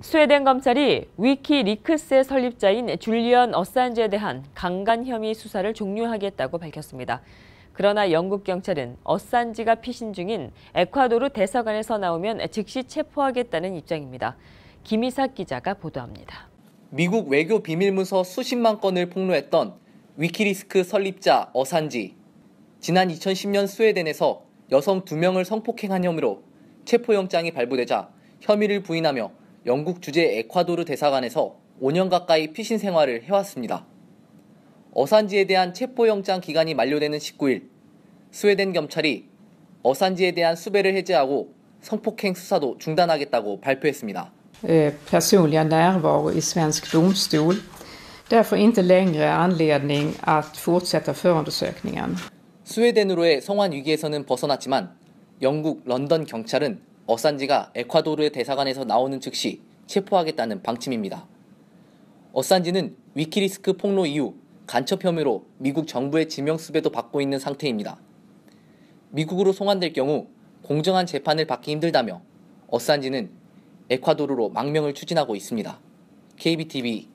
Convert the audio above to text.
스웨덴 검찰이 위키리크스의 설립자인 줄리언 어산지에 대한 강간 혐의 수사를 종료하겠다고 밝혔습니다. 그러나 영국 경찰은 어산지가 피신 중인 에콰도르 대사관에서 나오면 즉시 체포하겠다는 입장입니다. 김희사 기자가 보도합니다. 미국 외교 비밀문서 수십만 건을 폭로했던 위키리스크 설립자 어산지. 지난 2010년 스웨덴에서 여성 2명을 성폭행한 혐의로 체포영장이 발부되자 혐의를 부인하며 영국 주재 에콰도르 대사관에서 5년 가까이 피신 생활을 해왔습니다. 어산지에 대한 체포영장 기간이 만료되는 19일, 스웨덴 경찰이 어산지에 대한 수배를 해제하고 성폭행 수사도 중단하겠다고 발표했습니다. 예, personliga närvaro i svensk domstol. Därför inte längre anledning att fortsätta förundersökningen. 스웨덴으로의 성환 위기에서는 벗어났지만 영국 런던 경찰은 어산지가 에콰도르의 대사관에서 나오는 즉시 체포하겠다는 방침입니다. 어산지는 위키리스크 폭로 이후 간첩 혐의로 미국 정부의 지명수배도 받고 있는 상태입니다. 미국으로 송환될 경우 공정한 재판을 받기 힘들다며 어산지는 에콰도르로 망명을 추진하고 있습니다. KBTV